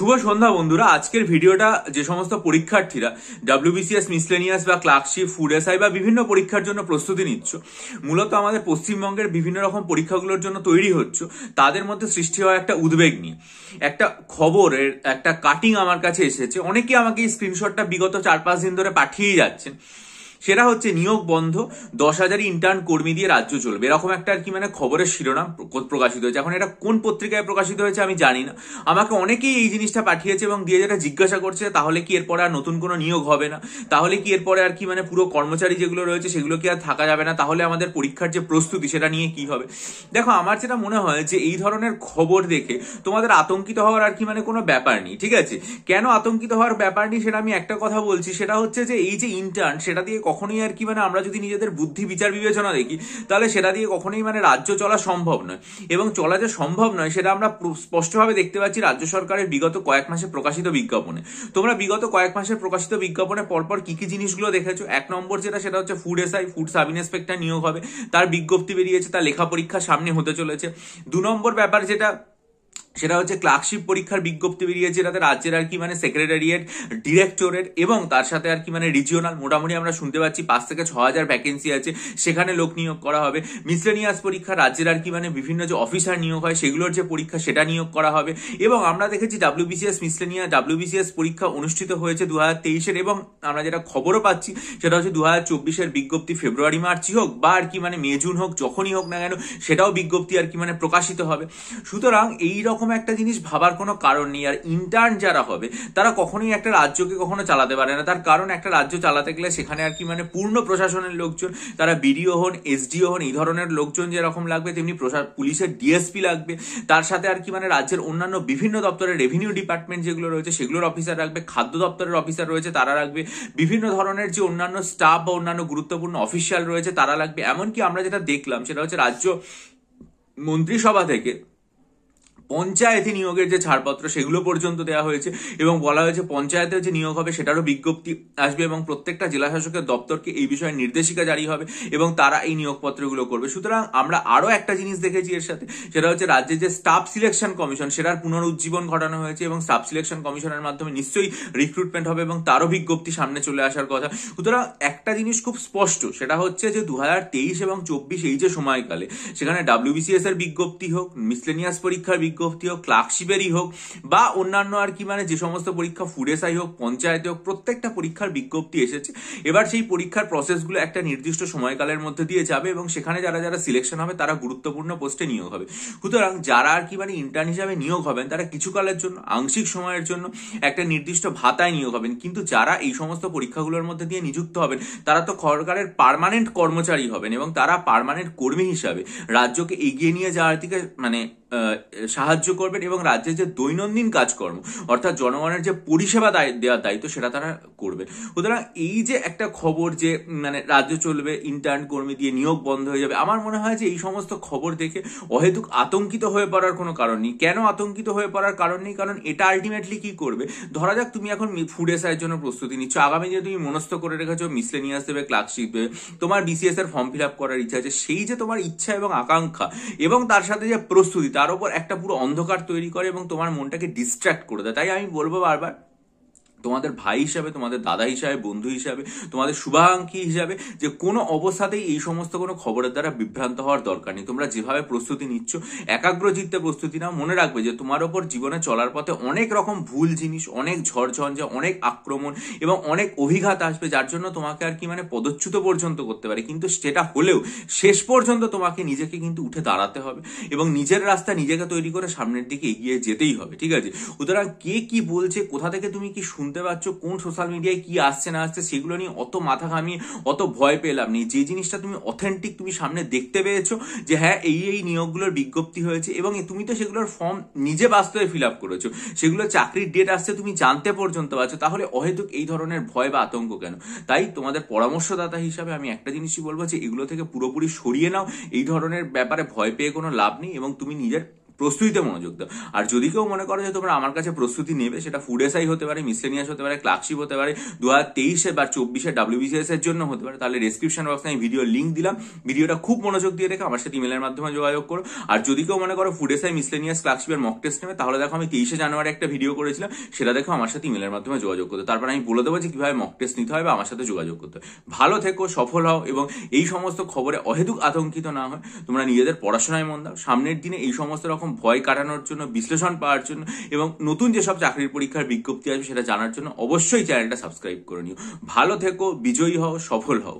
শুভ সন্ধ্যা বন্ধুরা আজকের ভিডিওটা যে সমস্ত পরীক্ষার্থীরা ডাব্লিউবিসিএস মিসলেনিয়াস বা ক্লার্কশিপ ফুড এসআই বা বিভিন্ন পরীক্ষার জন্য প্রস্তুতি নিচ্ছ মূলত আমাদের পশ্চিমবঙ্গের বিভিন্ন রকম পরীক্ষাগুলোর জন্য তৈরি হচ্ছে তাদের মধ্যে সৃষ্টি হওয়া একটা উদ্বেগ নিয়ে একটা খবরের একটা কাটিং আমার কাছে এসেছে অনেকেই আমাকে এই স্ক্রিনশটটা বিগত চার পাঁচ দিন ধরে পাঠিয়ে যাচ্ছেন সেটা হচ্ছে নিয়োগ বন্ধ দশ হাজারই ইন্টার্ন কর্মী দিয়ে রাজ্য চলবে এরকম একটা আর কি মানে খবরের শিরোনাম প্রকাশিত হয়েছে এখন এটা কোন পত্রিকায় প্রকাশিত হয়েছে আমি জানি না আমাকে অনেকেই এই জিনিসটা পাঠিয়েছে এবং দিয়ে যেটা জিজ্ঞাসা করছে তাহলে কি এরপরে আর নতুন কোনো নিয়োগ হবে না তাহলে কি এরপরে আর কি মানে পুরো কর্মচারী যেগুলো রয়েছে সেগুলো কি আর থাকা যাবে না তাহলে আমাদের পরীক্ষার যে প্রস্তুতি সেটা নিয়ে কি হবে দেখো আমার যেটা মনে হয় যে এই ধরনের খবর দেখে তোমাদের আতঙ্কিত হওয়ার আর কি মানে কোনো ব্যাপার নেই ঠিক আছে কেন আতঙ্কিত হওয়ার ব্যাপার নেই সেটা আমি একটা কথা বলছি সেটা হচ্ছে যে এই যে ইন্টার্ন সেটা দিয়ে কখনোই আর কি মানে আমরা যদি নিজেদের বুদ্ধি বিচার বিবেচনা দেখি তাহলে সেটা দিয়ে কখনোই মানে রাজ্য চলা সম্ভব নয় এবং চলা যে সম্ভব নয় সেটা আমরা স্পষ্টভাবে দেখতে পাচ্ছি রাজ্য সরকারের বিগত কয়েক মাসে প্রকাশিত বিজ্ঞাপনে তোমরা বিগত কয়েক মাসের প্রকাশিত বিজ্ঞাপনে পরপর কি কি জিনিসগুলো দেখেছো এক নম্বর যেটা সেটা হচ্ছে food SI food sub inspector নিয়োগ হবে তার বিজ্ঞপ্তি বেরিয়েছে তার লেখা পরীক্ষা সামনে হতে চলেছে দু নম্বর ব্যাপার যেটা সেটা হচ্ছে ক্লার্কশিপ পরীক্ষার বিজ্ঞপ্তি বেরিয়েছে এটাতে রাজ্যের আর কি মানে সেক্রেটারিয়েট ডিরেক্টরেট এবং তার সাথে আর কি মানে রিজিওনাল মোটামুটি আমরা শুনতে পাচ্ছি পাঁচ থেকে ছ হাজার ভ্যাকেন্সি আছে সেখানে লোক নিয়োগ করা হবে মিসলেনিয়াস পরীক্ষা রাজ্যের আর কি মানে বিভিন্ন যে অফিসার নিয়োগ হয় সেগুলোর যে পরীক্ষা সেটা নিয়োগ করা হবে এবং আমরা দেখেছি ডাব্লিউবিসিএস মিসলেনিয়া ডাব্লিউবিসিএস পরীক্ষা অনুষ্ঠিত হয়েছে দু হাজার তেইশের এবং আমরা যেটা খবরও পাচ্ছি সেটা হচ্ছে দু হাজার চব্বিশের বিজ্ঞপ্তি ফেব্রুয়ারি মার্চই হোক বা আর কি মানে মে জুন হোক যখনই হোক না কেন সেটাও বিজ্ঞপ্তি আর কি মানে প্রকাশিত হবে সুতরাং এই রকম এরকম একটা জিনিস ভাবার কোনো কারণ নেই আর ইন্টার্ন যারা হবে তারা কখনোই একটা রাজ্যকে কখনো চালাতে পারে না তার কারণ একটা রাজ্য চালাতে গেলে সেখানে আর কি মানে পূর্ণ প্রশাসনের লোকজন তারা বিডিও হন এসডিও হন এই ধরনের লোকজন যেরকম লাগবে তেমনি পুলিশের ডিএসপি লাগবে তার সাথে আর কি মানে রাজ্যের অন্যান্য বিভিন্ন দপ্তরের রেভিনিউ ডিপার্টমেন্ট যেগুলো রয়েছে সেগুলোর অফিসার রাখবে খাদ্য দপ্তরের অফিসার রয়েছে তারা রাখবে বিভিন্ন ধরনের যে অন্যান্য স্টাফ বা অন্যান্য গুরুত্বপূর্ণ অফিসিয়াল রয়েছে তারা লাগবে এমনকি আমরা যেটা দেখলাম সেটা হচ্ছে রাজ্য মন্ত্রিসভা থেকে পঞ্চায়েতে নিয়োগের যে ছাড়পত্র সেগুলো পর্যন্ত দেওয়া হয়েছে এবং বলা হয়েছে পঞ্চায়েতে যে নিয়োগ হবে সেটারও বিজ্ঞপ্তি আসবে এবং প্রত্যেকটা জেলা শাসকের দপ্তরকে এই বিষয়ে নির্দেশিকা জারি হবে এবং তারা এই নিয়োগপত্রগুলো করবে সুতরাং আমরা আরও একটা জিনিস দেখেছি এর সাথে সেটা হচ্ছে রাজ্যের যে স্টাফ সিলেকশন কমিশন সেটার পুনরুজ্জীবন ঘটানো হয়েছে এবং স্টাফ সিলেকশন কমিশনের মাধ্যমে নিশ্চয়ই রিক্রুটমেন্ট হবে এবং তারও বিজ্ঞপ্তি সামনে চলে আসার কথা সুতরাং একটা জিনিস খুব স্পষ্ট সেটা হচ্ছে যে দু এবং চব্বিশ এই যে সময়কালে সেখানে ডাব্লিউবিসিএস এর বিজ্ঞপ্তি হোক মিসলেনিয়াস পরীক্ষার বিজ্ঞপ্তি বিজ্ঞপ্তি হোক ক্লার্কশিপেরই হোক বা অন্যান্য আর কি মানে যে সমস্ত পরীক্ষা ফুডেসাই হোক পঞ্চায়েতে হোক প্রত্যেকটা পরীক্ষার বিজ্ঞপ্তি এসেছে এবার সেই পরীক্ষার প্রসেসগুলো একটা নির্দিষ্ট সময়কালের মধ্যে দিয়ে যাবে এবং সেখানে যারা যারা সিলেকশন হবে তারা গুরুত্বপূর্ণ পোস্টে নিয়োগ হবে সুতরাং যারা আর কি মানে ইন্টার্ন হিসাবে নিয়োগ হবেন তারা কিছুকালের জন্য আংশিক সময়ের জন্য একটা নির্দিষ্ট ভাতায় নিয়োগ হবেন কিন্তু যারা এই সমস্ত পরীক্ষাগুলোর মধ্যে দিয়ে নিযুক্ত হবেন তারা তো সরকারের পারমানেন্ট কর্মচারী হবেন এবং তারা পারমানেন্ট কর্মী হিসাবে রাজ্যকে এগিয়ে নিয়ে যাওয়ার দিকে মানে সাহায্য করবেন এবং রাজ্যের যে দৈনন্দিন কাজকর্ম অর্থাৎ জনগণের যে পরিষেবা দেওয়ার দায়িত্ব সেটা তারা করবেন সুতরাং এই যে একটা খবর যে মানে রাজ্য চলবে ইন্টার্ন কর্মী দিয়ে নিয়োগ বন্ধ হয়ে যাবে আমার মনে হয় যে এই সমস্ত খবর দেখে অহেতুক আতঙ্কিত হয়ে পড়ার কোনো কারণ নেই কেন আতঙ্কিত হয়ে পড়ার কারণ নেই কারণ এটা আলটিমেটলি কি করবে ধরা যাক তুমি এখন ফুড এসআইয়ের জন্য প্রস্তুতি নিচ্ছ আগামী দিনে তুমি মনস্থ করে রেখেছো মিসলেনিয়াস দেবে ক্লার্কশিপ দেবে তোমার বিসিএস এর ফর্ম ফিল আপ করার ইচ্ছা আছে সেই যে তোমার ইচ্ছা এবং আকাঙ্ক্ষা এবং তার সাথে যে প্রস্তুতি তার উপর একটা পুরো অন্ধকার তৈরি করে এবং তোমার মনটাকে ডিস্ট্র্যাক্ট করে দেয় তাই আমি বলবো বারবার তোমাদের ভাই হিসাবে তোমাদের দাদা হিসাবে বন্ধু হিসাবে তোমাদের শুভাকাঙ্ক্ষী হিসাবে যে কোনো অবস্থাতেই এই সমস্ত কোনো খবরের দ্বারা বিভ্রান্ত হওয়ার দরকার নেই তোমরা যেভাবে প্রস্তুতি নিচ্ছ একাগ্রচিত্তে প্রস্তুতি না মনে রাখবে যে তোমার ওপর জীবনে চলার পথে অনেক রকম ভুল জিনিস অনেক ঝড়ঝঞ্ঝা অনেক আক্রমণ এবং অনেক অভিঘাত আসবে যার জন্য তোমাকে আর কি মানে পদচ্যুত পর্যন্ত করতে পারে কিন্তু সেটা হলেও শেষ পর্যন্ত তোমাকে নিজেকে কিন্তু উঠে দাঁড়াতে হবে এবং নিজের রাস্তা নিজেকে তৈরি করে সামনের দিকে এগিয়ে যেতেই হবে ঠিক আছে সুতরাং কে কি বলছে কোথা থেকে তুমি কি শুন শুনতে পাচ্ছ কোন সোশ্যাল মিডিয়ায় কি আসছে না আসছে সেগুলো নিয়ে অত মাথা ঘামিয়ে অত ভয় পেলাম নেই যে জিনিসটা তুমি অথেন্টিক তুমি সামনে দেখতে পেয়েছো যে হ্যাঁ এই এই নিয়োগগুলোর বিজ্ঞপ্তি হয়েছে এবং তুমি তো সেগুলোর ফর্ম নিজে বাস্তবে ফিল আপ করেছো সেগুলো চাকরির ডেট আসছে তুমি জানতে পর্যন্ত পারছো তাহলে অহেতুক এই ধরনের ভয় বা আতঙ্ক কেন তাই তোমাদের পরামর্শদাতা হিসাবে আমি একটা জিনিসই বলবো যে এগুলো থেকে পুরোপুরি সরিয়ে নাও এই ধরনের ব্যাপারে ভয় পেয়ে কোনো লাভ নেই এবং তুমি নিজের প্রস্তুতিতে মনোযোগ দাও আর যদি কেউ মনে করো যে তোমরা আমার কাছে প্রস্তুতি নেবে সেটা ফুড এসআই হতে পারে মিসলেনিয়াস হতে পারে ক্লার্কশিপ হতে পারে দু হাজার তেইশে বা চব্বিশে ডাব্লিউবিসিএস এর জন্য হতে পারে তাহলে ডিসক্রিপশন বক্সে আমি ভিডিও লিঙ্ক দিলাম ভিডিওটা খুব মনোযোগ দিয়ে রেখে আমার সাথে ইমেলের মাধ্যমে যোগাযোগ করো আর যদি কেউ মনে করো ফুড এসআই মিসলেনিয়াস ক্লার্কশিপের মক টেস্ট নেবে তাহলে দেখো আমি তেইশে জানুয়ারি একটা ভিডিও করেছিলাম সেটা দেখো আমার সাথে ইমেলের মাধ্যমে যোগাযোগ করতে তারপর আমি বলে দেবো যে কিভাবে মক টেস্ট নিতে হয় বা আমার সাথে যোগাযোগ করতে ভালো থেকো সফল হও এবং এই সমস্ত খবরে অহেতুক আতঙ্কিত না হয় তোমরা নিজেদের পড়াশোনায় মন দাও সামনের দিনে এই সমস্ত রকম ভয় কাটানোর জন্য বিশ্লেষণ পাওয়ার জন্য এবং নতুন যেসব চাকরির পরীক্ষার বিজ্ঞপ্তি আসবে সেটা জানার জন্য অবশ্যই চ্যানেলটা সাবস্ক্রাইব করে নিও ভালো থেকো বিজয়ী হও সফল হও